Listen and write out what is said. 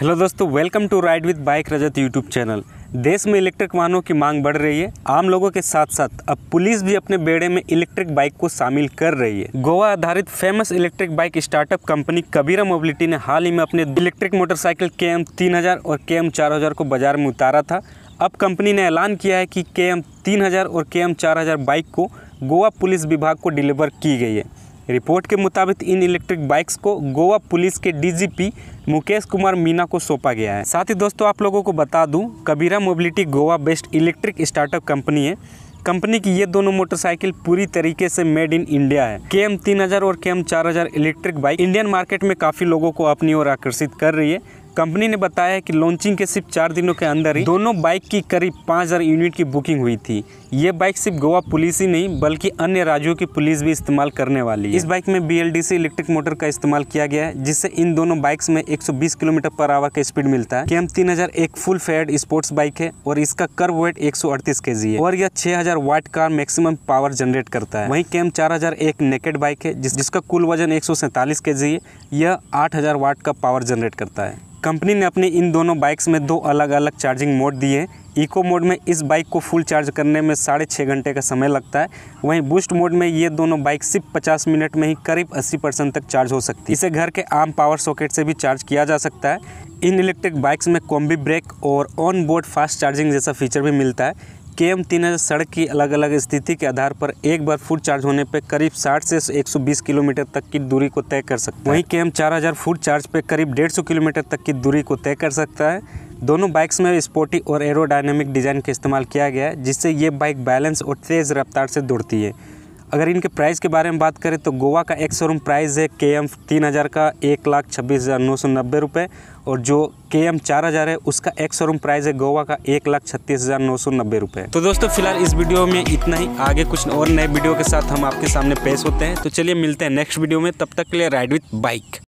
hello दोस्तों welcome to ride with bike Rajat YouTube channel देश में इलेक्ट्रिक वाहनों की मांग बढ़ रही है आम लोगों के साथ साथ अब पुलिस भी अपने बेड़े में इलेक्ट्रिक बाइक को शामिल कर रही है गोवा आधारित famous electric bike startup company Kabira Mobility ने हाल ही में अपने इलेक्ट्रिक मोटरसाइकिल के एम तीन हजार और के एम चार हजार को बाजार में उतारा था अब कंपनी ने ऐलान किया है कि के एम तीन हजार और के एम चार हजार बाइक को गोवा पुलिस विभाग को डिलीवर की गई है रिपोर्ट के मुताबिक इन इलेक्ट्रिक बाइक्स को गोवा पुलिस के डीजीपी मुकेश कुमार मीना को सौंपा गया है साथ ही दोस्तों आप लोगों को बता दूं Kabira Mobility Goa based electric startup company है कंपनी की ये दोनों मोटरसाइकिल पूरी तरीके से मेड इन इंडिया है के एम तीन और K M electric bike Indian market में काफ़ी लोगों को अपनी ओर आकर्षित कर रही है कंपनी ने बताया है कि लॉन्चिंग के सिर्फ चार दिनों के अंदर ही दोनों बाइक की करीब 5000 यूनिट की बुकिंग हुई थी ये बाइक सिर्फ गोवा पुलिस ही नहीं बल्कि अन्य राज्यों की पुलिस भी इस्तेमाल करने वाली है इस बाइक में बी इलेक्ट्रिक मोटर का इस्तेमाल किया गया है जिससे इन दोनों बाइक्स में 120 किलोमीटर पर आवर का स्पीड मिलता है कैम तीन एक फुल फेड स्पोर्ट्स बाइक है और इसका कर्व वेट एक सौ है और यह छह वाट का मैक्सिमम पावर जनरेट करता है वही कैम चार एक नेकेड बाइक है जिसका कुल वजन एक सौ है यह आठ वाट का पावर जनरेट करता है कंपनी ने अपने इन दोनों बाइक्स में दो अलग अलग चार्जिंग मोड दिए हैं इको मोड में इस बाइक को फुल चार्ज करने में साढ़े छः घंटे का समय लगता है वहीं बूस्ट मोड में ये दोनों बाइक सिर्फ 50 मिनट में ही करीब 80 परसेंट तक चार्ज हो सकती है इसे घर के आम पावर सॉकेट से भी चार्ज किया जा सकता है इन इलेक्ट्रिक बाइक्स में कॉम्बी ब्रेक और ऑन बोर्ड फास्ट चार्जिंग जैसा फीचर भी मिलता है के एम तीन हज़ार सड़क की अलग अलग स्थिति के आधार पर एक बार फुट चार्ज होने पर करीब 60 से 120 किलोमीटर तक की दूरी को तय कर सकता है वहीं के एम चार हज़ार फुल चार्ज पर करीब 150 किलोमीटर तक की दूरी को तय कर सकता है दोनों बाइक्स में स्पोर्टी और एरोडायनेमिक डिज़ाइन का इस्तेमाल किया गया है जिससे ये बाइक बैलेंस और तेज़ रफ्तार से दौड़ती है अगर इनके प्राइस के बारे में बात करें तो गोवा का एक शोरूम प्राइस है के एम तीन हज़ार का एक लाख छब्बीस हज़ार नौ सौ नब्बे रुपये और जो के एम चार हज़ार है उसका एक शोरूम प्राइस है गोवा का एक लाख छत्तीस हज़ार नौ सौ नब्बे रुपये तो दोस्तों फिलहाल इस वीडियो में इतना ही आगे कुछ और नए वीडियो के साथ हम आपके सामने पेश होते हैं तो चलिए मिलते हैं नेक्स्ट वीडियो में तब तक के लिए राइड विथ बाइक